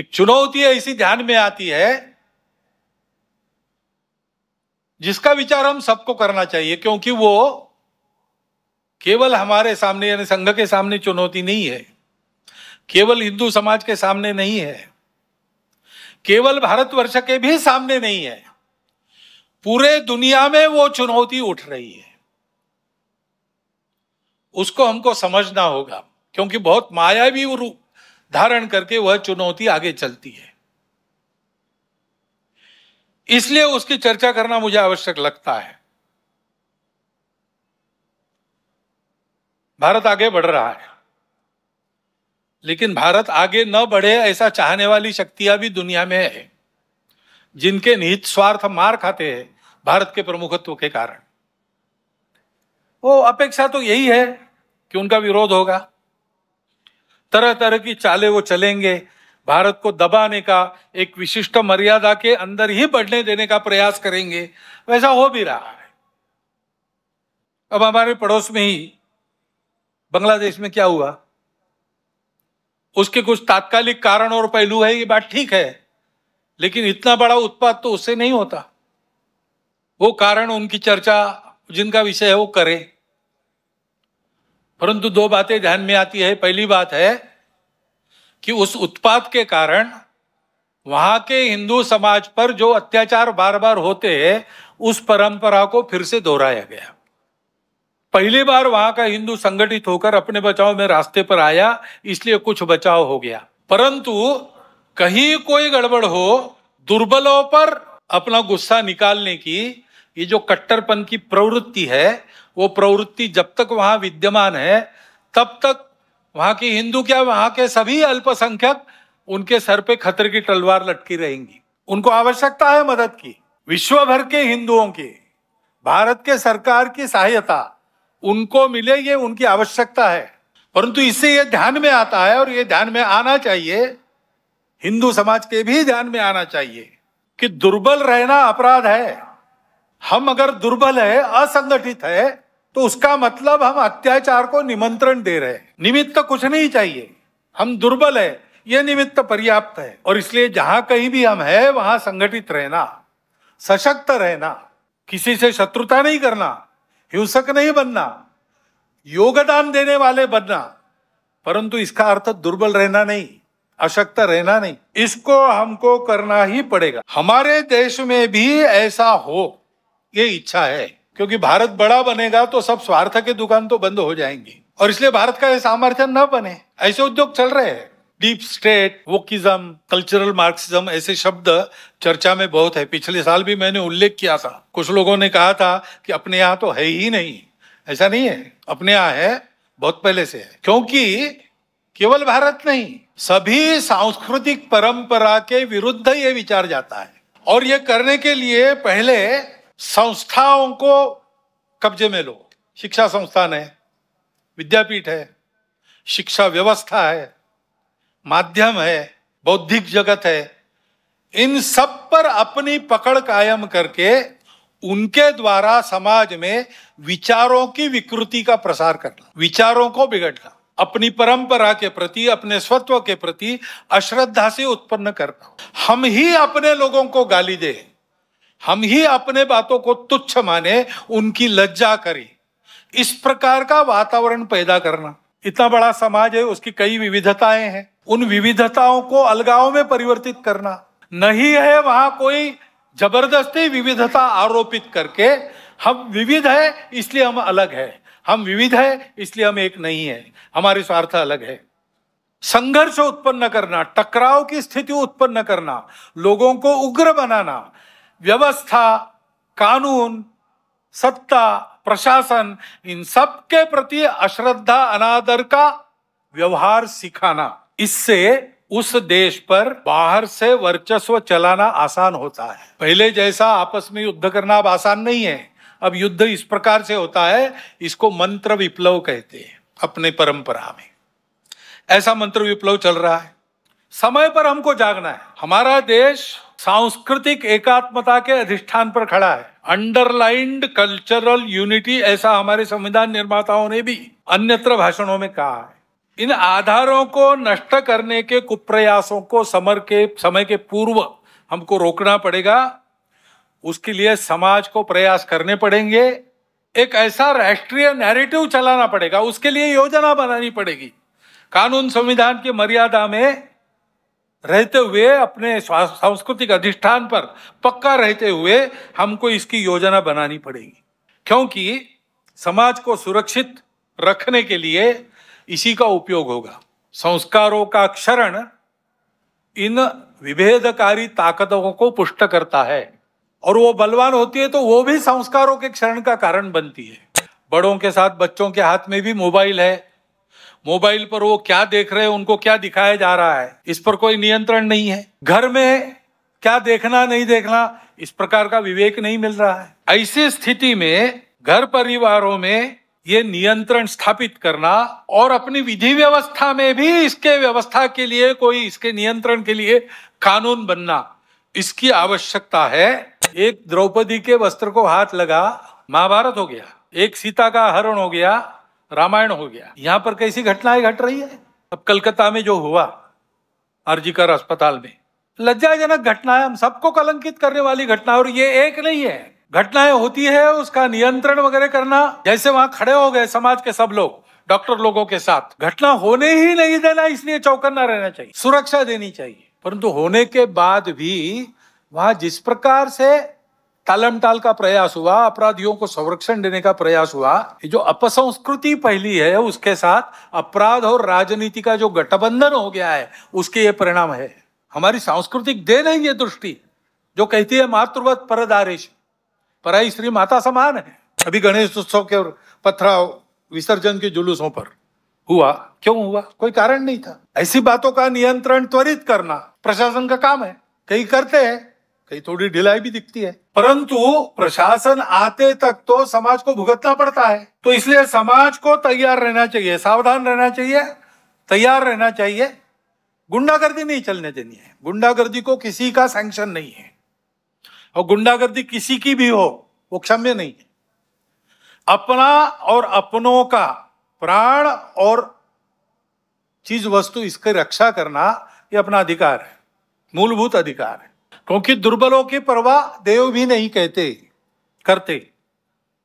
एक चुनौती ऐसी ध्यान में आती है जिसका विचार हम सबको करना चाहिए क्योंकि वो केवल हमारे सामने यानी संघ के सामने चुनौती नहीं है केवल हिंदू समाज के सामने नहीं है केवल भारतवर्ष के भी सामने नहीं है पूरे दुनिया में वो चुनौती उठ रही है उसको हमको समझना होगा क्योंकि बहुत मायावी रूप धारण करके वह चुनौती आगे चलती है इसलिए उसकी चर्चा करना मुझे आवश्यक लगता है भारत आगे बढ़ रहा है लेकिन भारत आगे न बढ़े ऐसा चाहने वाली शक्तियां भी दुनिया में है जिनके निहित स्वार्थ मार खाते हैं भारत के प्रमुखत्व के कारण वो अपेक्षा तो यही है कि उनका विरोध होगा तरह तरह की चाले वो चलेंगे भारत को दबाने का एक विशिष्ट मर्यादा के अंदर ही बढ़ने देने का प्रयास करेंगे वैसा हो भी रहा है अब हमारे पड़ोस में ही बांग्लादेश में क्या हुआ उसके कुछ तात्कालिक कारण और पहलू है ये बात ठीक है लेकिन इतना बड़ा उत्पाद तो उससे नहीं होता वो कारण उनकी चर्चा जिनका विषय है वो करें परंतु दो बातें ध्यान में आती है पहली बात है कि उस उत्पात के कारण वहां के हिंदू समाज पर जो अत्याचार बार बार होते हैं उस परंपरा को फिर से दोहराया गया पहली बार वहां का हिंदू संगठित होकर अपने बचाव में रास्ते पर आया इसलिए कुछ बचाव हो गया परंतु कहीं कोई गड़बड़ हो दुर्बलों पर अपना गुस्सा निकालने की ये जो कट्टरपन की प्रवृत्ति है वो प्रवृत्ति जब तक वहां विद्यमान है तब तक वहां की हिंदू क्या वहां के सभी अल्पसंख्यक उनके सर पे खतरे की तलवार लटकी रहेंगी उनको आवश्यकता है मदद की विश्व भर के हिंदुओं की भारत के सरकार की सहायता उनको मिले ये उनकी आवश्यकता है परंतु इससे ये ध्यान में आता है और ये ध्यान में आना चाहिए हिंदू समाज के भी ध्यान में आना चाहिए कि दुर्बल रहना अपराध है हम अगर दुर्बल है असंगठित है तो उसका मतलब हम अत्याचार को निमंत्रण दे रहे हैं निमित्त तो कुछ नहीं चाहिए हम दुर्बल है यह निमित्त पर्याप्त है और इसलिए जहां कहीं भी हम है वहां संगठित रहना सशक्त रहना किसी से शत्रुता नहीं करना हिंसक नहीं बनना योगदान देने वाले बनना परंतु इसका अर्थ दुर्बल रहना नहीं अशक्त रहना नहीं इसको हमको करना ही पड़ेगा हमारे देश में भी ऐसा हो ये इच्छा है क्योंकि भारत बड़ा बनेगा तो सब स्वार्थ के दुकान तो बंद हो जाएंगी और इसलिए भारत का ये सामर्थ्य न बने ऐसे उद्योग चल रहे हैं deep state wokeism cultural Marxism ऐसे शब्द चर्चा में बहुत है पिछले साल भी मैंने उल्लेख किया था कुछ लोगों ने कहा था कि अपने यहाँ तो है ही नहीं ऐसा नहीं है अपने यहाँ है बहुत पहले से है क्योंकि केवल भारत नहीं सभी सांस्कृतिक परंपरा के विरुद्ध ये विचार जाता है और ये करने के लिए पहले संस्थाओं को कब्जे में लो शिक्षा संस्थान है विद्यापीठ है शिक्षा व्यवस्था है माध्यम है बौद्धिक जगत है इन सब पर अपनी पकड़ कायम करके उनके द्वारा समाज में विचारों की विकृति का प्रसार करना विचारों को बिगड़ना अपनी परंपरा के प्रति अपने स्वत्व के प्रति अश्रद्धा से उत्पन्न करना हम ही अपने लोगों को गाली दें हम ही अपने बातों को तुच्छ माने उनकी लज्जा करें इस प्रकार का वातावरण पैदा करना इतना बड़ा समाज है उसकी कई विविधताएं हैं उन विविधताओं को अलगाव में परिवर्तित करना नहीं है वहां कोई जबरदस्ती विविधता आरोपित करके हम विविध है इसलिए हम अलग है हम विविध है इसलिए हम एक नहीं है हमारे स्वार्थ अलग है संघर्ष उत्पन्न करना टकराव की स्थिति उत्पन्न करना लोगों को उग्र बनाना व्यवस्था कानून सत्ता प्रशासन इन सब के प्रति अश्रद्धा अनादर का व्यवहार सिखाना इससे उस देश पर बाहर से वर्चस्व चलाना आसान होता है पहले जैसा आपस में युद्ध करना अब आसान नहीं है अब युद्ध इस प्रकार से होता है इसको मंत्र विप्लव कहते हैं अपने परंपरा में ऐसा मंत्र विप्लव चल रहा है समय पर हमको जागना है हमारा देश सांस्कृतिक एकात्मता के अधिष्ठान पर खड़ा है अंडरलाइंड कल्चरल यूनिटी ऐसा हमारे संविधान निर्माताओं ने भी अन्यत्र भाषणों में कहा है इन आधारों को नष्ट करने के कुप्रयासों को समर के समय के पूर्व हमको रोकना पड़ेगा उसके लिए समाज को प्रयास करने पड़ेंगे एक ऐसा राष्ट्रीय नैरेटिव चलाना पड़ेगा उसके लिए योजना बनानी पड़ेगी कानून संविधान की मर्यादा में रहते हुए अपने सांस्कृतिक अधिष्ठान पर पक्का रहते हुए हमको इसकी योजना बनानी पड़ेगी क्योंकि समाज को सुरक्षित रखने के लिए इसी का उपयोग होगा संस्कारों का क्षरण इन विभेदकारी ताकतों को पुष्ट करता है और वो बलवान होती है तो वो भी संस्कारों के क्षरण का कारण बनती है बड़ों के साथ बच्चों के हाथ में भी मोबाइल है मोबाइल पर वो क्या देख रहे हैं उनको क्या दिखाया जा रहा है इस पर कोई नियंत्रण नहीं है घर में क्या देखना नहीं देखना इस प्रकार का विवेक नहीं मिल रहा है ऐसी स्थिति में घर परिवारों में ये नियंत्रण स्थापित करना और अपनी विधि व्यवस्था में भी इसके व्यवस्था के लिए कोई इसके नियंत्रण के लिए कानून बनना इसकी आवश्यकता है एक द्रौपदी के वस्त्र को हाथ लगा महाभारत हो गया एक सीता का हरण हो गया रामायण हो गया यहाँ पर कैसी घटनाएं घट रही है अब कलकत्ता में जो हुआ अर्जीकर अस्पताल में लज्जाजनक घटनाएं हम सबको कलंकित करने वाली घटना और ये एक नहीं है घटनाएं होती है उसका नियंत्रण वगैरह करना जैसे वहां खड़े हो गए समाज के सब लोग डॉक्टर लोगों के साथ घटना होने ही नहीं देना इसलिए चौकन्ना रहना चाहिए सुरक्षा देनी चाहिए परंतु होने के बाद भी वहां जिस प्रकार से टालमटाल का प्रयास हुआ अपराधियों को संरक्षण देने का प्रयास हुआ ये जो अपसंस्कृति पहली है उसके साथ अपराध और राजनीति का जो गठबंधन हो गया है उसके ये परिणाम है हमारी सांस्कृतिक दे है ये दृष्टि जो कहती है मातृवत परदारेश पराई श्री माता समान है अभी गणेश उत्सव के और पथराव विसर्जन के जुलूसों पर हुआ क्यों हुआ कोई कारण नहीं था ऐसी बातों का नियंत्रण त्वरित करना प्रशासन का काम है कई करते हैं कहीं थोड़ी ढिलाई भी दिखती है परंतु प्रशासन आते तक तो समाज को भुगतना पड़ता है तो इसलिए समाज को तैयार रहना चाहिए सावधान रहना चाहिए तैयार रहना चाहिए गुंडागर्दी नहीं चलने देनी है गुंडागर्दी को किसी का सैंक्शन नहीं है और गुंडागर्दी किसी की भी हो वो क्षम्य नहीं है अपना और अपनों का प्राण और चीज वस्तु इसकी रक्षा करना ये अपना अधिकार है मूलभूत अधिकार है क्योंकि दुर्बलों की परवाह देव भी नहीं कहते करते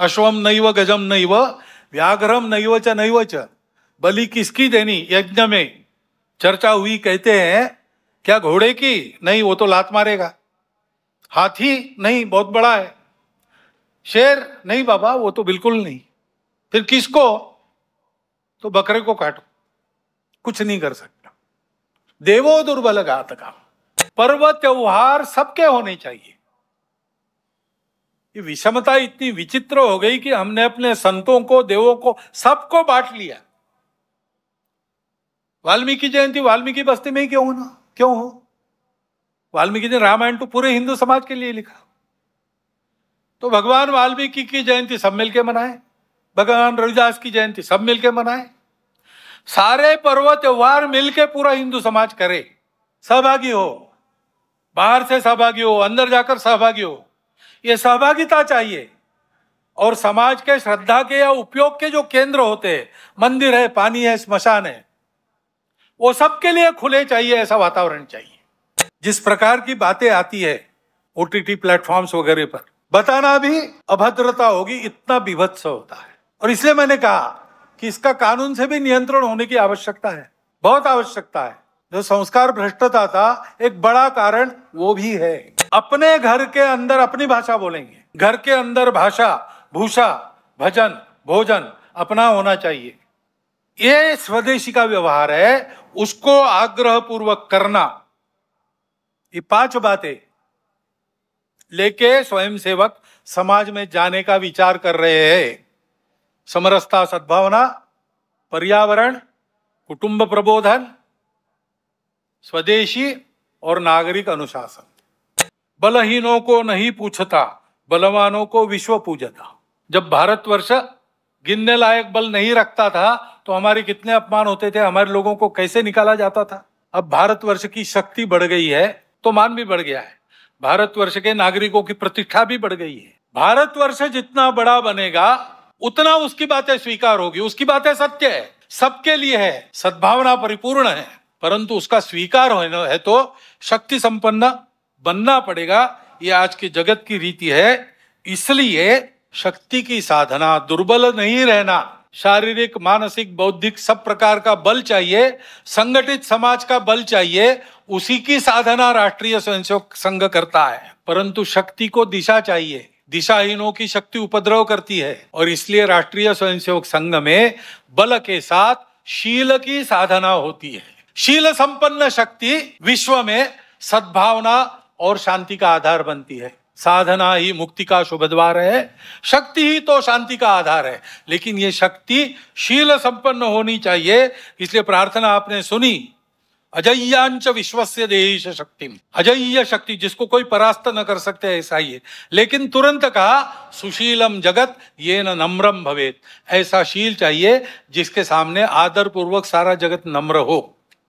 अश्वम नहीं व गजम नहीं व व्याघ्रम नहीं व च नहीं व च बलि किसकी देनी यज्ञ में चर्चा हुई कहते हैं क्या घोड़े की नहीं वो तो लात मारेगा हाथी नहीं बहुत बड़ा है शेर नहीं बाबा वो तो बिल्कुल नहीं फिर किसको तो बकरे को काटो कुछ नहीं कर सकता देवो दुर्बल घात का पर्व त्योहार सबके होने चाहिए ये विषमता इतनी विचित्र हो गई कि हमने अपने संतों को देवों को सबको बांट लिया वाल्मीकि जयंती वाल्मीकि बस्ती में ही क्यों ना क्यों हो वाल्मीकि ने रामायण तो पूरे हिंदू समाज के लिए लिखा तो भगवान वाल्मीकि की जयंती सब मिलके मनाए भगवान रविदास की जयंती सब मिलके मनाए सारे पर्व त्योहार मिलके पूरा हिंदू समाज करे सहभागी हो बाहर से सहभागी हो अंदर जाकर सहभागी हो ये सहभागिता चाहिए और समाज के श्रद्धा के या उपयोग के जो केंद्र होते हैं मंदिर है पानी है स्मशान है वो सबके लिए खुले चाहिए ऐसा वातावरण चाहिए जिस प्रकार की बातें आती है ओ टी टी प्लेटफॉर्म्स वगैरह पर बताना भी अभद्रता होगी इतना विभत्स होता है और इसलिए मैंने कहा कि इसका कानून से भी नियंत्रण होने की आवश्यकता है बहुत आवश्यकता है जो संस्कार भ्रष्टता था एक बड़ा कारण वो भी है अपने घर के अंदर अपनी भाषा बोलेंगे घर के अंदर भाषा भूषा भजन भोजन अपना होना चाहिए ये स्वदेशी का व्यवहार है उसको आग्रह पूर्वक करना ये पांच बातें लेके स्वयंसेवक समाज में जाने का विचार कर रहे हैं समरसता सद्भावना पर्यावरण कुटुंब प्रबोधन स्वदेशी और नागरिक अनुशासन बलहीनों को नहीं पूछता बलवानों को विश्व पूजता जब भारतवर्ष गिनने लायक बल नहीं रखता था तो हमारे कितने अपमान होते थे हमारे लोगों को कैसे निकाला जाता था अब भारतवर्ष की शक्ति बढ़ गई है तो मान भी बढ़ गया है भारतवर्ष के नागरिकों की प्रतिष्ठा भी बढ़ गई है भारतवर्ष जितना बड़ा बनेगा उतना उसकी बातें स्वीकार होगी उसकी बातें सत्य है सबके लिए है सद्भावना परिपूर्ण है परंतु उसका स्वीकार होना है तो शक्ति संपन्न बनना पड़ेगा ये आज की जगत की रीति है इसलिए शक्ति की साधना दुर्बल नहीं रहना शारीरिक मानसिक बौद्धिक सब प्रकार का बल चाहिए संगठित समाज का बल चाहिए उसी की साधना राष्ट्रीय स्वयंसेवक संघ करता है परंतु शक्ति को दिशा चाहिए दिशाहीनों की शक्ति उपद्रव करती है और इसलिए राष्ट्रीय स्वयंसेवक संघ में बल के साथ शील की साधना होती है शील संपन्न शक्ति विश्व में सद्भावना और शांति का आधार बनती है साधना ही मुक्ति का शुभ द्वार है शक्ति ही तो शांति का आधार है लेकिन ये शक्ति शील संपन्न होनी चाहिए इसलिए प्रार्थना आपने सुनी अजय्यांच विश्वस्य देश शक्ति अजय्य शक्ति जिसको कोई परास्त न कर सकते ऐसा ही है लेकिन तुरंत कहा सुशीलम जगत ये न नम्रम भवेत ऐसा शील चाहिए जिसके सामने आदर पूर्वक सारा जगत नम्र हो